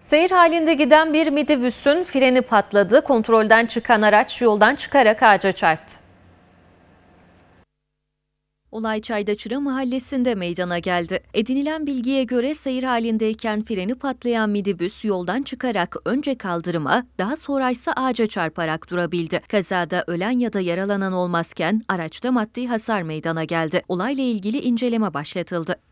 Seyir halinde giden bir midibüsün freni patladı. Kontrolden çıkan araç yoldan çıkarak ağaca çarptı. Olay Çaydaçıra mahallesinde meydana geldi. Edinilen bilgiye göre seyir halindeyken freni patlayan midibüs yoldan çıkarak önce kaldırıma, daha sonra ise ağaca çarparak durabildi. Kazada ölen ya da yaralanan olmazken araçta maddi hasar meydana geldi. Olayla ilgili inceleme başlatıldı.